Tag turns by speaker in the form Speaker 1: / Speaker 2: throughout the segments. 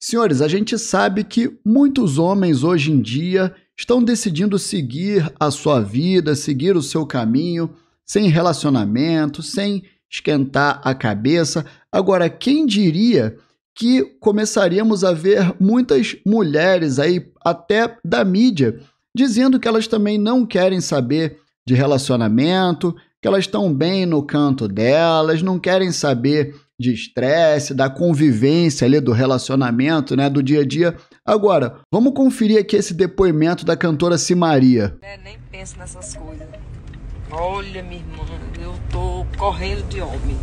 Speaker 1: Senhores, a gente sabe que muitos homens hoje em dia estão decidindo seguir a sua vida, seguir o seu caminho, sem relacionamento, sem esquentar a cabeça. Agora, quem diria que começaríamos a ver muitas mulheres aí, até da mídia, dizendo que elas também não querem saber de relacionamento, que elas estão bem no canto delas, não querem saber de estresse, da convivência ali, do relacionamento, né, do dia a dia. Agora, vamos conferir aqui esse depoimento da cantora Simaria. É, nem penso nessas coisas. Olha, minha irmã, eu tô correndo de homem.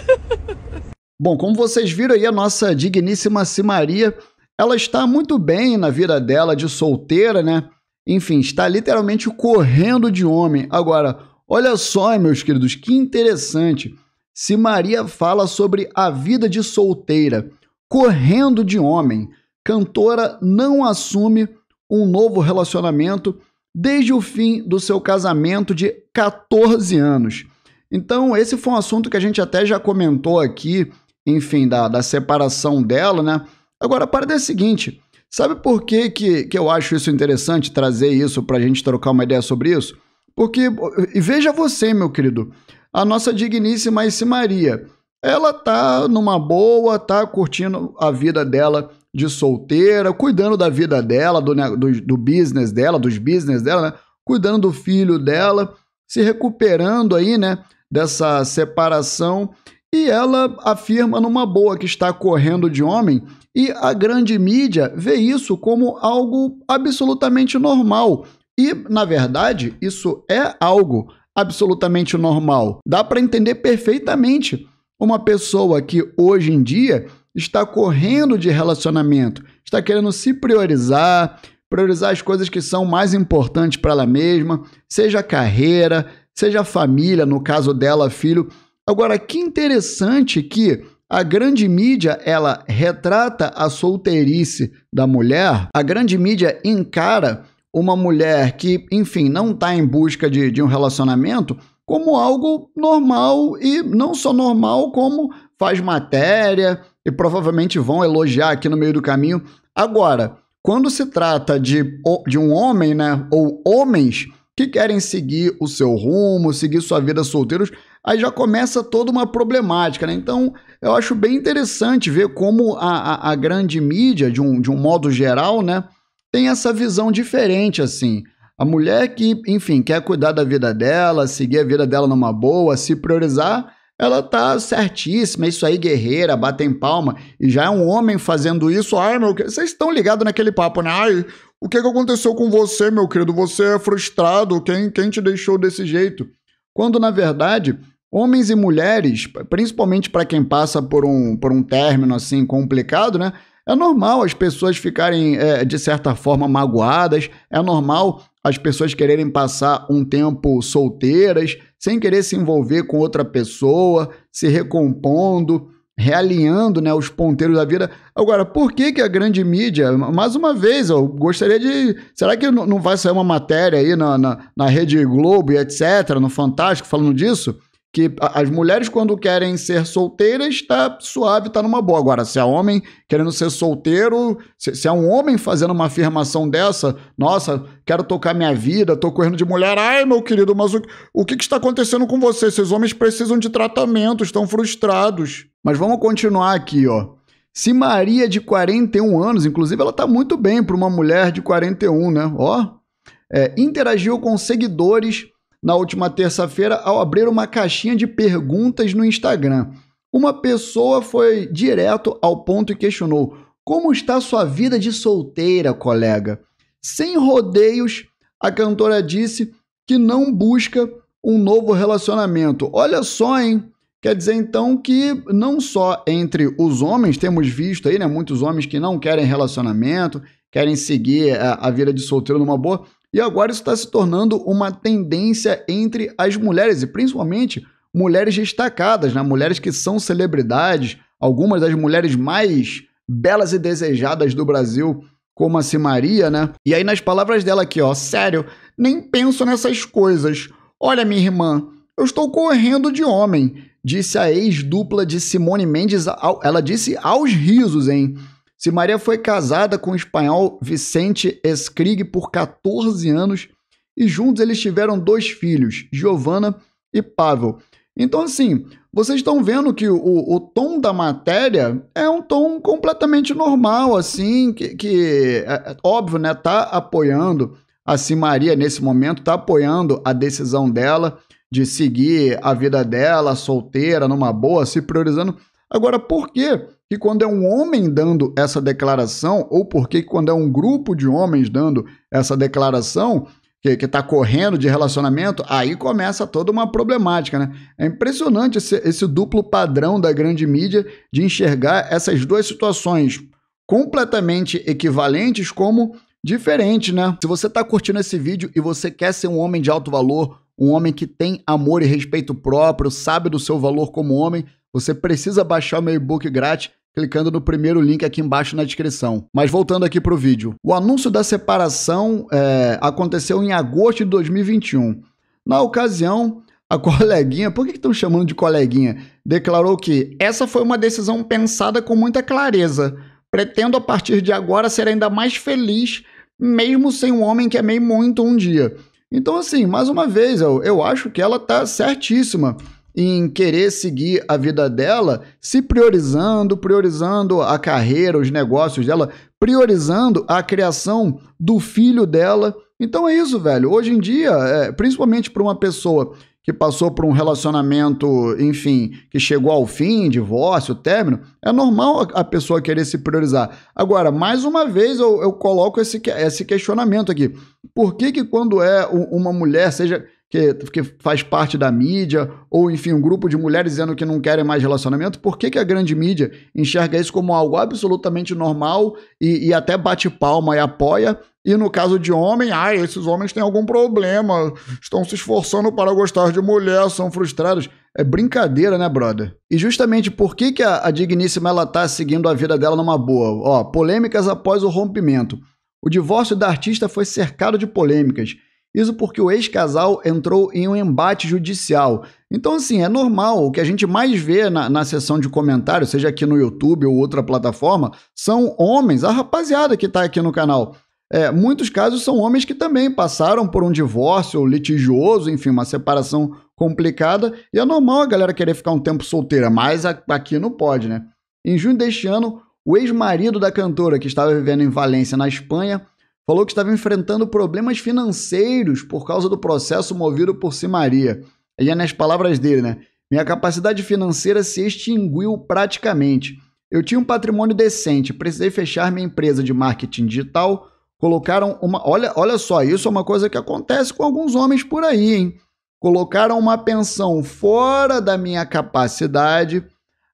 Speaker 1: Bom, como vocês viram aí, a nossa digníssima Simaria, ela está muito bem na vida dela de solteira, né? Enfim, está literalmente correndo de homem. Agora, olha só, meus queridos, que interessante se Maria fala sobre a vida de solteira, correndo de homem, cantora não assume um novo relacionamento desde o fim do seu casamento de 14 anos. Então, esse foi um assunto que a gente até já comentou aqui, enfim, da, da separação dela, né? Agora, para é o seguinte: sabe por que, que, que eu acho isso interessante trazer isso para a gente trocar uma ideia sobre isso? Porque, e veja você, meu querido, a nossa digníssima Ice Maria. Ela tá numa boa, tá curtindo a vida dela de solteira, cuidando da vida dela, do, do, do business dela, dos business dela, né? cuidando do filho dela, se recuperando aí, né, dessa separação. E ela afirma numa boa que está correndo de homem, e a grande mídia vê isso como algo absolutamente normal. E, na verdade, isso é algo absolutamente normal. Dá para entender perfeitamente uma pessoa que hoje em dia está correndo de relacionamento, está querendo se priorizar, priorizar as coisas que são mais importantes para ela mesma, seja carreira, seja família, no caso dela, filho. Agora, que interessante que a grande mídia, ela retrata a solteirice da mulher, a grande mídia encara uma mulher que, enfim, não está em busca de, de um relacionamento como algo normal e não só normal, como faz matéria e provavelmente vão elogiar aqui no meio do caminho. Agora, quando se trata de, de um homem, né, ou homens que querem seguir o seu rumo, seguir sua vida solteiros, aí já começa toda uma problemática, né? Então, eu acho bem interessante ver como a, a, a grande mídia, de um, de um modo geral, né, tem essa visão diferente, assim. A mulher que, enfim, quer cuidar da vida dela, seguir a vida dela numa boa, se priorizar, ela tá certíssima, isso aí, guerreira, bate em palma. E já é um homem fazendo isso. Ai, meu querido, vocês estão ligados naquele papo, né? Ai, o que, que aconteceu com você, meu querido? Você é frustrado, quem, quem te deixou desse jeito? Quando, na verdade, homens e mulheres, principalmente para quem passa por um, por um término assim complicado, né? É normal as pessoas ficarem, é, de certa forma, magoadas, é normal as pessoas quererem passar um tempo solteiras, sem querer se envolver com outra pessoa, se recompondo, realinhando né, os ponteiros da vida. Agora, por que, que a grande mídia, mais uma vez, eu gostaria de. Será que não vai sair uma matéria aí na, na, na Rede Globo e etc., no Fantástico, falando disso? que as mulheres, quando querem ser solteiras, tá suave, tá numa boa. Agora, se é homem querendo ser solteiro, se, se é um homem fazendo uma afirmação dessa, nossa, quero tocar minha vida, tô correndo de mulher, ai, meu querido, mas o, o que, que está acontecendo com você? Esses homens precisam de tratamento, estão frustrados. Mas vamos continuar aqui, ó. Se Maria de 41 anos, inclusive ela tá muito bem para uma mulher de 41, né? Ó, é, interagiu com seguidores na última terça-feira ao abrir uma caixinha de perguntas no Instagram. Uma pessoa foi direto ao ponto e questionou: Como está sua vida de solteira, colega? Sem rodeios, a cantora disse que não busca um novo relacionamento. Olha só, hein? Quer dizer então que não só entre os homens, temos visto aí, né, muitos homens que não querem relacionamento, querem seguir a, eh, a vida de solteiro numa boa, e agora isso está se tornando uma tendência entre as mulheres, e principalmente mulheres destacadas, né? mulheres que são celebridades, algumas das mulheres mais belas e desejadas do Brasil, como a Simaria, né? E aí, nas palavras dela aqui, ó, sério, nem penso nessas coisas. Olha, minha irmã, eu estou correndo de homem, disse a ex-dupla de Simone Mendes. Ao... Ela disse aos risos, hein? Se Maria foi casada com o espanhol Vicente Escrig por 14 anos e juntos eles tiveram dois filhos, Giovanna e Pavel. Então, assim, vocês estão vendo que o, o, tom da matéria é um tom completamente normal, assim, que, que é, é óbvio, né? Tá apoiando a Simaria nesse momento, tá apoiando a decisão dela de seguir a vida dela, solteira, numa boa, se priorizando. Agora, por quê? que quando é um homem dando essa declaração, ou porque quando é um grupo de homens dando essa declaração, que está correndo de relacionamento, aí começa toda uma problemática, né? É impressionante esse, esse duplo padrão da grande mídia de enxergar essas duas situações completamente equivalentes como diferentes, né? Se você está curtindo esse vídeo e você quer ser um homem de alto valor, um homem que tem amor e respeito próprio, sabe do seu valor como homem, você precisa baixar meu e-book grátis clicando no primeiro link aqui embaixo na descrição. Mas voltando aqui para o vídeo. O anúncio da separação é, aconteceu em agosto de 2021. Na ocasião, a coleguinha, por que estão chamando de coleguinha? Declarou que essa foi uma decisão pensada com muita clareza. Pretendo a partir de agora ser ainda mais feliz, mesmo sem um homem que amei muito um dia. Então, assim, mais uma vez, eu, eu acho que ela tá certíssima em querer seguir a vida dela, se priorizando, priorizando a carreira, os negócios dela, priorizando a criação do filho dela. Então é isso, velho. Hoje em dia, é, principalmente para uma pessoa que passou por um relacionamento, enfim, que chegou ao fim, divórcio, término, é normal a pessoa querer se priorizar. Agora, mais uma vez, eu, eu coloco esse, esse questionamento aqui. Por que que quando é uma mulher, seja que, que faz parte da mídia, ou enfim, um grupo de mulheres dizendo que não querem mais relacionamento, por que, que a grande mídia enxerga isso como algo absolutamente normal e, e até bate palma e apoia? E no caso de homem, ah, esses homens têm algum problema, estão se esforçando para gostar de mulher, são frustrados. É brincadeira, né, brother? E justamente por que, que a, a digníssima ela tá seguindo a vida dela numa boa? Ó, polêmicas após o rompimento. O divórcio da artista foi cercado de polêmicas isso porque o ex-casal entrou em um embate judicial. Então, assim, é normal. O que a gente mais vê na, na sessão de comentários, seja aqui no YouTube ou outra plataforma, são homens, a rapaziada que está aqui no canal. É, muitos casos são homens que também passaram por um divórcio litigioso, enfim, uma separação complicada. E é normal a galera querer ficar um tempo solteira, mas aqui não pode, né? Em junho deste ano, o ex-marido da cantora, que estava vivendo em Valência, na Espanha, falou que estava enfrentando problemas financeiros por causa do processo movido por Simaria. Aí é nas palavras dele, né? Minha capacidade financeira se extinguiu praticamente. Eu tinha um patrimônio decente, precisei fechar minha empresa de marketing digital. Colocaram uma. Olha, olha só, isso é uma coisa que acontece com alguns homens por aí, hein? Colocaram uma pensão fora da minha capacidade.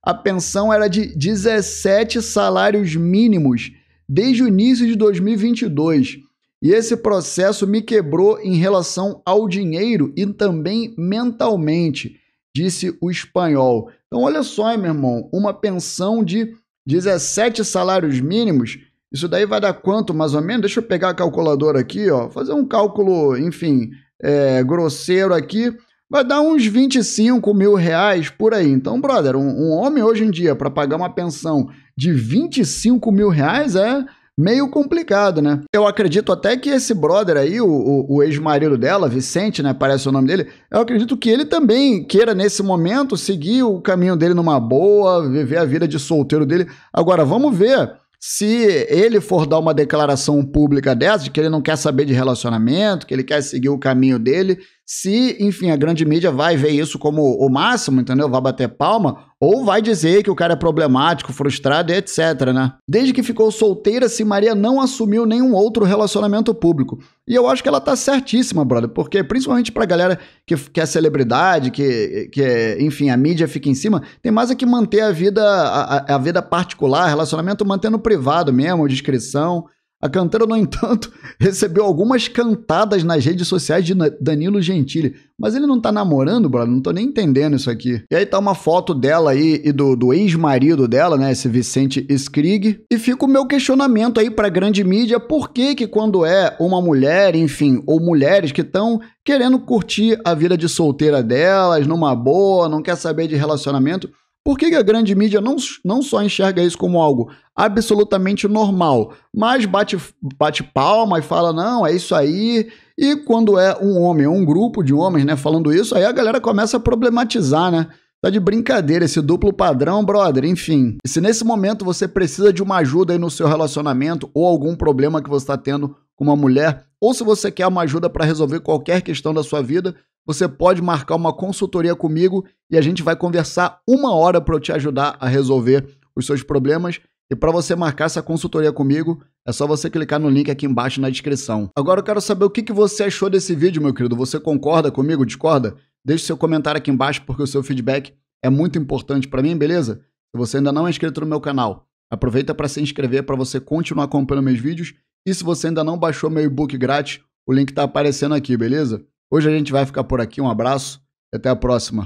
Speaker 1: A pensão era de 17 salários mínimos desde o início de 2022. E esse processo me quebrou em relação ao dinheiro e também mentalmente, disse o espanhol. Então, olha só, hein, meu irmão, uma pensão de 17 salários mínimos. Isso daí vai dar quanto mais ou menos? Deixa eu pegar a calculadora aqui, ó, fazer um cálculo, enfim, é, grosseiro aqui vai dar uns 25 mil reais por aí. Então, brother, um, um homem hoje em dia, para pagar uma pensão de 25 mil reais, é meio complicado, né? Eu acredito até que esse brother aí, o, o, o ex-marido dela, Vicente, né? Parece o nome dele. Eu acredito que ele também queira, nesse momento, seguir o caminho dele numa boa, viver a vida de solteiro dele. Agora, vamos ver. Se ele for dar uma declaração pública dessa, de que ele não quer saber de relacionamento, que ele quer seguir o caminho dele, se, enfim, a grande mídia vai ver isso como o máximo, entendeu? Vai bater palma, ou vai dizer que o cara é problemático, frustrado e etc, né? Desde que ficou solteira, se Maria não assumiu nenhum outro relacionamento público. E eu acho que ela tá certíssima, brother, porque principalmente pra galera que, que é celebridade, que, que é, enfim, a mídia fica em cima, tem mais é que manter a vida, a, a vida particular, relacionamento mantendo privado mesmo, discrição. A cantora, no entanto, recebeu algumas cantadas nas redes sociais de Danilo Gentili. Mas ele não tá namorando, brother? Não tô nem entendendo isso aqui. E aí tá uma foto dela aí e do, do ex-marido dela, né? Esse Vicente Skrig. E fica o meu questionamento aí pra grande mídia: por que que quando é uma mulher, enfim, ou mulheres que estão querendo curtir a vida de solteira delas, numa boa, não quer saber de relacionamento por que a grande mídia não, não só enxerga isso como algo absolutamente normal, mas bate, bate palma e fala, não, é isso aí. E quando é um homem, um grupo de homens, né, falando isso, aí a galera começa a problematizar, né? Tá de brincadeira esse duplo padrão, brother. Enfim, e se nesse momento você precisa de uma ajuda aí no seu relacionamento ou algum problema que você está tendo com uma mulher, ou se você quer uma ajuda para resolver qualquer questão da sua vida, você pode marcar uma consultoria comigo e a gente vai conversar uma hora para eu te ajudar a resolver os seus problemas. E para você marcar essa consultoria comigo, é só você clicar no link aqui embaixo na descrição. Agora eu quero saber o que, que você achou desse vídeo, meu querido. Você concorda comigo? Discorda? Deixe seu comentário aqui embaixo porque o seu feedback é muito importante para mim, beleza? Se você ainda não é inscrito no meu canal, aproveita para se inscrever para você continuar acompanhando meus vídeos. E se você ainda não baixou meu e-book grátis, o link está aparecendo aqui, beleza? Hoje a gente vai ficar por aqui. Um abraço e até a próxima.